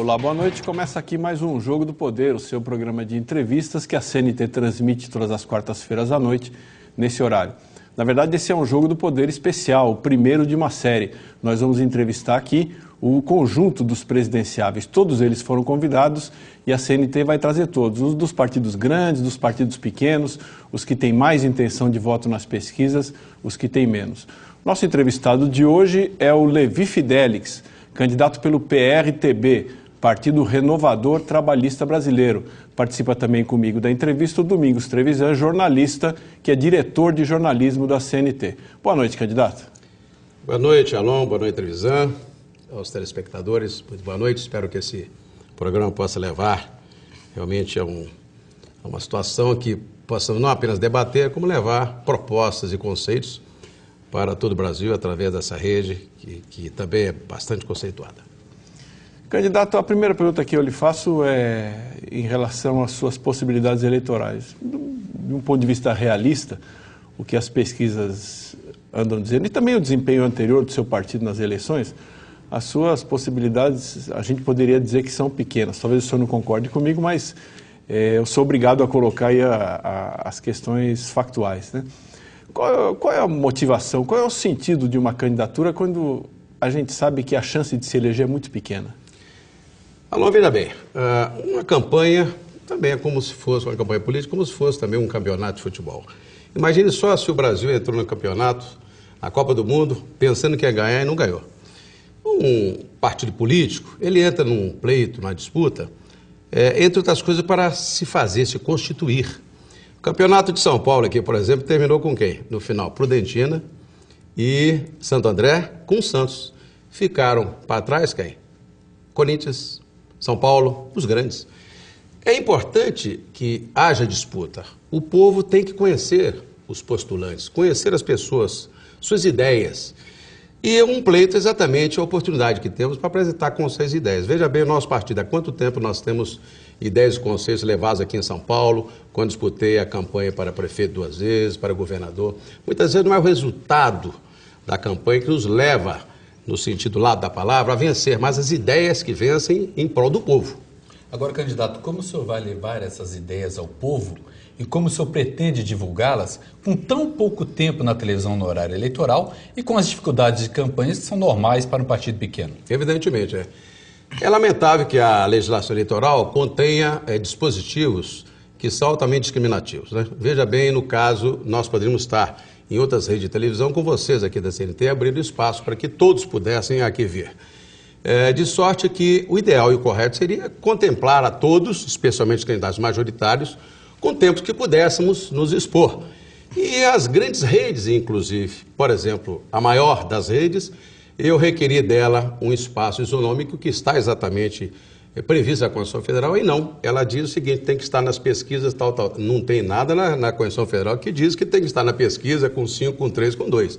Olá, boa noite. Começa aqui mais um Jogo do Poder, o seu programa de entrevistas que a CNT transmite todas as quartas-feiras à noite, nesse horário. Na verdade, esse é um Jogo do Poder especial, o primeiro de uma série. Nós vamos entrevistar aqui o conjunto dos presidenciáveis. Todos eles foram convidados e a CNT vai trazer todos, os dos partidos grandes, dos partidos pequenos, os que têm mais intenção de voto nas pesquisas, os que têm menos. Nosso entrevistado de hoje é o Levi Fidelix, candidato pelo PRTB, Partido Renovador Trabalhista Brasileiro. Participa também comigo da entrevista o Domingos Trevisan, jornalista, que é diretor de jornalismo da CNT. Boa noite, candidato. Boa noite, Alon. Boa noite, Trevisan. Aos telespectadores, muito boa noite. Espero que esse programa possa levar realmente a, um, a uma situação que possamos não apenas debater, como levar propostas e conceitos para todo o Brasil através dessa rede que, que também é bastante conceituada. Candidato, a primeira pergunta que eu lhe faço é em relação às suas possibilidades eleitorais. De um ponto de vista realista, o que as pesquisas andam dizendo, e também o desempenho anterior do seu partido nas eleições, as suas possibilidades, a gente poderia dizer que são pequenas. Talvez o senhor não concorde comigo, mas é, eu sou obrigado a colocar aí a, a, as questões factuais. Né? Qual, qual é a motivação, qual é o sentido de uma candidatura quando a gente sabe que a chance de se eleger é muito pequena? Alô, veja bem, ah, uma campanha também é como se fosse uma campanha política, como se fosse também um campeonato de futebol. Imagine só se o Brasil entrou no campeonato, na Copa do Mundo, pensando que ia ganhar e não ganhou. Um partido político, ele entra num pleito, numa disputa, é, entre outras coisas, para se fazer, se constituir. O campeonato de São Paulo aqui, por exemplo, terminou com quem? No final, Prudentina e Santo André com Santos. Ficaram para trás quem? Corinthians, são Paulo, os grandes. É importante que haja disputa. O povo tem que conhecer os postulantes, conhecer as pessoas, suas ideias. E é um pleito é exatamente a oportunidade que temos para apresentar conceitos e ideias. Veja bem, o nosso partido, há quanto tempo nós temos ideias e conceitos levados aqui em São Paulo, quando disputei a campanha para prefeito duas vezes, para governador. Muitas vezes não é o resultado da campanha que nos leva no sentido lado da palavra, a vencer, mas as ideias que vencem em prol do povo. Agora, candidato, como o senhor vai levar essas ideias ao povo e como o senhor pretende divulgá-las com tão pouco tempo na televisão no horário eleitoral e com as dificuldades de campanha que são normais para um partido pequeno? Evidentemente, é. É lamentável que a legislação eleitoral contenha é, dispositivos que são altamente discriminativos. Né? Veja bem, no caso, nós poderíamos estar em outras redes de televisão, com vocês aqui da CNT, abrindo espaço para que todos pudessem aqui vir. É, de sorte que o ideal e o correto seria contemplar a todos, especialmente os candidatos majoritários, com tempos que pudéssemos nos expor. E as grandes redes, inclusive, por exemplo, a maior das redes, eu requeri dela um espaço isonômico que está exatamente é prevista na Constituição Federal e não. Ela diz o seguinte: tem que estar nas pesquisas, tal, tal. Não tem nada na, na Constituição Federal que diz que tem que estar na pesquisa com 5, com 3, com 2.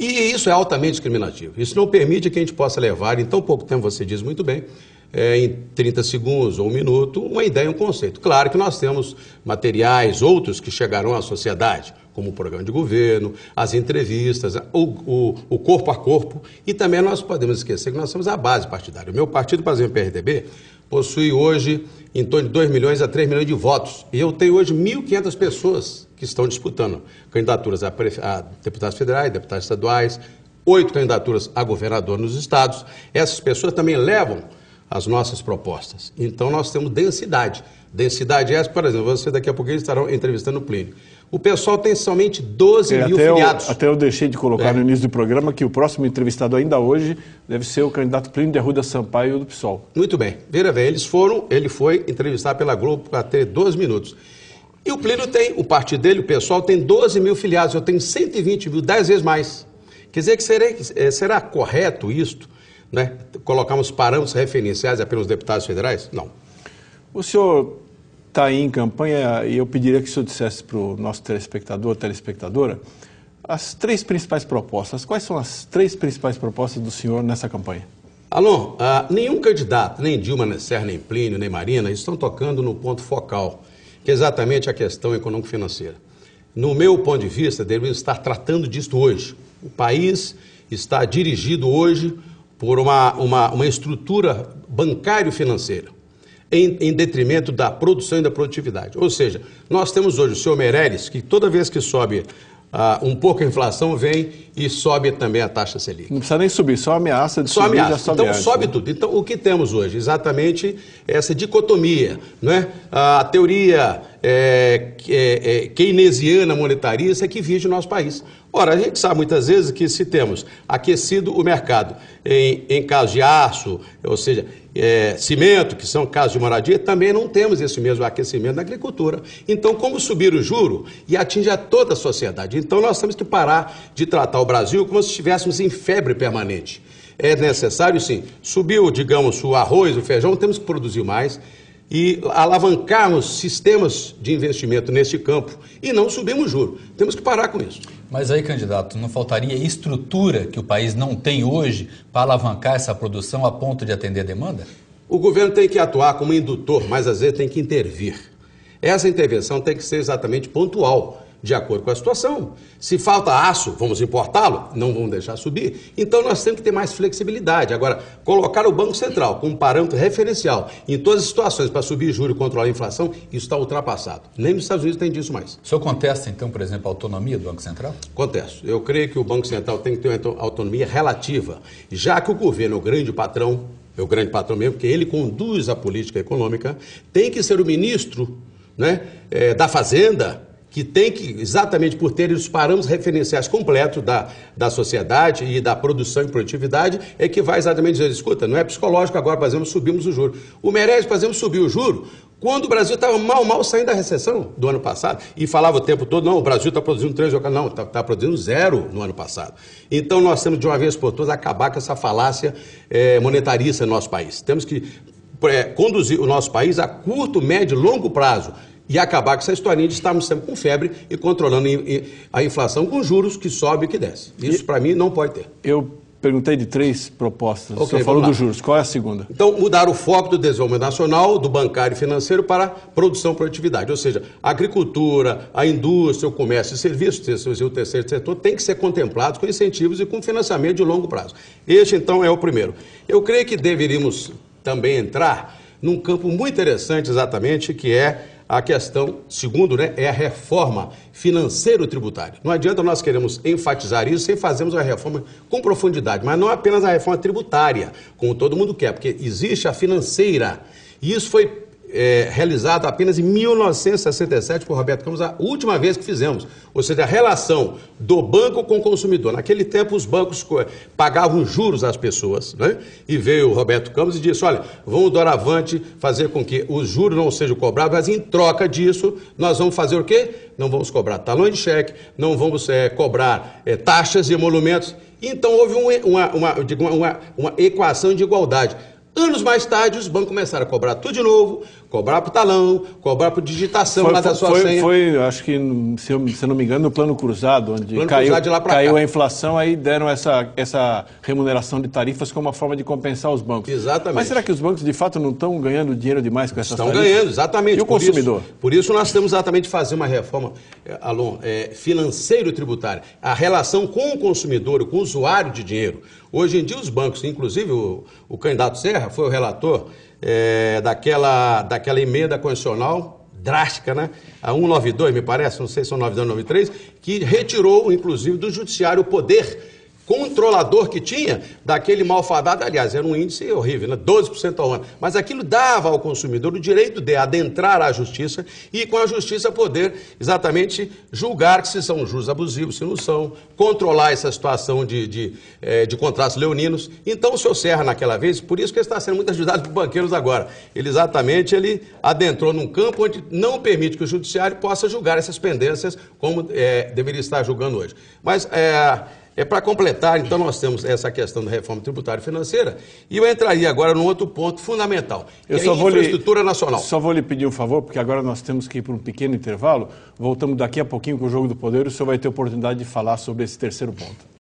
E isso é altamente discriminativo. Isso não permite que a gente possa levar, em tão pouco tempo, você diz muito bem, é, em 30 segundos ou um minuto, uma ideia, um conceito. Claro que nós temos materiais, outros que chegarão à sociedade, como o programa de governo, as entrevistas, o, o, o, corpo a corpo, e também nós podemos esquecer que nós temos a base partidária. O meu partido, por exemplo, PRDB, possui hoje em torno de 2 milhões a 3 milhões de votos. E eu tenho hoje 1.500 pessoas que estão disputando candidaturas a, a deputados federais, deputados estaduais, oito candidaturas a governador nos estados. Essas pessoas também levam as nossas propostas. Então nós temos densidade. Densidade essa, por exemplo, você daqui a pouquinho estarão entrevistando o Plínio. O pessoal tem somente 12 é, mil até filiados. Eu, até eu deixei de colocar é. no início do programa que o próximo entrevistado ainda hoje deve ser o candidato Plínio de Arruda Sampaio do PSOL. Muito bem. Veja bem, eles foram, ele foi entrevistar pela Globo até ter 12 minutos. E o Plínio tem, o partido dele, o pessoal, tem 12 mil filiados, eu tenho 120 mil, 10 vezes mais. Quer dizer que será, é, será correto isto, né? Colocarmos parâmetros referenciais apenas deputados federais? Não. O senhor está aí em campanha e eu pediria que o senhor dissesse para o nosso telespectador, telespectadora, as três principais propostas. Quais são as três principais propostas do senhor nessa campanha? alô ah, nenhum candidato, nem Dilma Serra, nem Plínio, nem Marina, estão tocando no ponto focal que é exatamente a questão econômico-financeira. No meu ponto de vista, devemos estar tratando disso hoje. O país está dirigido hoje por uma, uma, uma estrutura bancário-financeira, em, em, detrimento da produção e da produtividade. Ou seja, nós temos hoje o senhor Meirelles, que toda vez que sobe ah, um pouco a inflação vem e sobe também a taxa Selic. Não precisa nem subir, só ameaça de só subir ameaça. já sobe Então antes, sobe né? tudo. Então o que temos hoje? Exatamente essa dicotomia, não é? A teoria é, é, é, keynesiana monetarista que vive o nosso país. Ora, a gente sabe muitas vezes que se temos aquecido o mercado em, em casos de aço, ou seja, é, cimento, que são casos de moradia, também não temos esse mesmo aquecimento na agricultura. Então, como subir o juro e atinge a toda a sociedade? Então, nós temos que parar de tratar o Brasil como se estivéssemos em febre permanente. É necessário, sim, subiu, digamos, o arroz, o feijão, temos que produzir mais, e alavancarmos sistemas de investimento nesse campo e não subirmos juros. Temos que parar com isso. Mas aí, candidato, não faltaria estrutura que o país não tem hoje para alavancar essa produção a ponto de atender a demanda? O governo tem que atuar como indutor, mas às vezes tem que intervir. Essa intervenção tem que ser exatamente pontual de acordo com a situação. Se falta aço, vamos importá-lo, não vamos deixar subir. Então nós temos que ter mais flexibilidade. Agora, colocar o Banco Central como parâmetro referencial em todas as situações para subir juros e controlar a inflação, isso está ultrapassado. Nem nos Estados Unidos tem disso mais. O senhor contesta, então, por exemplo, a autonomia do Banco Central? Contesto. Eu creio que o Banco Central tem que ter uma autonomia relativa, já que o governo, é o grande patrão, é o grande patrão mesmo, porque ele conduz a política econômica, tem que ser o ministro né, é, da Fazenda que tem que, exatamente por ter os parâmetros referenciais completos da, da sociedade e da produção e produtividade, é que vai exatamente dizer, escuta, não é psicológico agora, fazemos, exemplo, subimos o juro. O Meirelles, por subir o juro quando o Brasil estava mal, mal saindo da recessão do ano passado. E falava o tempo todo, não, o Brasil está produzindo três ou Não, está tá produzindo zero no ano passado. Então nós temos, de uma vez por todas, acabar com essa falácia é, monetarista no nosso país. Temos que é, conduzir o nosso país a curto, médio e longo prazo e acabar com essa historinha de estarmos sempre com febre e controlando a inflação com juros que sobe e que desce. Isso, para mim, não pode ter. Eu perguntei de três propostas. Okay, o senhor falou dos juros. Qual é a segunda? Então, mudar o foco do desenvolvimento nacional, do bancário e financeiro, para produção e produtividade. Ou seja, a agricultura, a indústria, o comércio e serviços, e é o terceiro setor, tem que ser contemplado com incentivos e com financiamento de longo prazo. Este, então, é o primeiro. Eu creio que deveríamos também entrar num campo muito interessante, exatamente, que é a questão, segundo, né, é a reforma financeiro-tributária. Não adianta nós queremos enfatizar isso sem fazermos a reforma com profundidade, mas não apenas a reforma tributária, como todo mundo quer, porque existe a financeira. E isso foi é, apenas em 1967 por Roberto Campos, a última vez que fizemos. Ou seja, a relação do banco com o consumidor. Naquele tempo, os bancos eh, pagavam juros às pessoas. Né? E veio o Roberto Campos e disse: olha, vamos doravante fazer com que os juros não sejam cobrados, mas em troca disso, nós vamos fazer o quê? Não vamos cobrar talão de cheque, não vamos é, cobrar é, taxas e emolumentos. Então, houve uma, uma, uma, uma equação de igualdade. Anos mais tarde, os bancos começaram a cobrar tudo de novo, Cobrar para o talão, cobrar para digitação foi, lá da sua foi, senha. Foi, acho que, se, eu, se não me engano, no plano cruzado, onde plano caiu, cruzado caiu cá. a inflação, aí deram essa, essa remuneração de tarifas como uma forma de compensar os bancos. Exatamente. Mas será que os bancos, de fato, não estão ganhando dinheiro demais com essas estão tarifas? Estão ganhando, exatamente. E o por consumidor? Isso, por isso, nós temos exatamente fazer uma reforma, eh, Alon, é, eh, financeiro-tributária. A relação com o consumidor, com o usuário de dinheiro. Hoje em dia, os bancos, inclusive o, o candidato Serra foi o relator, é, daquela, daquela emenda constitucional drástica, né? A 192, me parece, não sei se são 92 ou 93, que retirou, inclusive, do judiciário o poder controlador que tinha daquele malfadado, aliás, era um índice horrível, né? 12% ao ano. Mas aquilo dava ao consumidor o direito de adentrar à justiça e com a justiça poder exatamente julgar se são juros abusivos, se não são, controlar essa situação de, de, de, eh, de contratos leoninos. Então o senhor Serra, naquela vez, por isso que ele está sendo muito ajudado por banqueiros agora, ele exatamente ele adentrou num campo onde não permite que o judiciário possa julgar essas pendências como é, deveria estar julgando hoje. Mas é, é para completar, então nós temos essa questão da reforma tributária e financeira e eu entraria agora num outro ponto fundamental, eu é só é vou infraestrutura lhe, nacional. Só vou lhe pedir um favor, porque agora nós temos que ir para um pequeno intervalo. Voltamos daqui a pouquinho com o Jogo do Poder e o senhor vai ter oportunidade de falar sobre esse terceiro ponto.